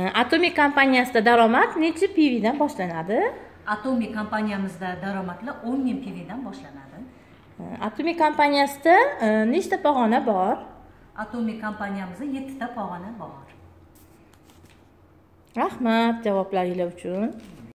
atomi kompaniyasida daromad necha dan boshlanadi atomi kompaniyamizda daromadlar o'n ming dan boshlanadi atomi kompaniyasida nechta pog'ona bor atomi kompaniyamizda yettita pog'ona bor rahmat javoblaringlar uchun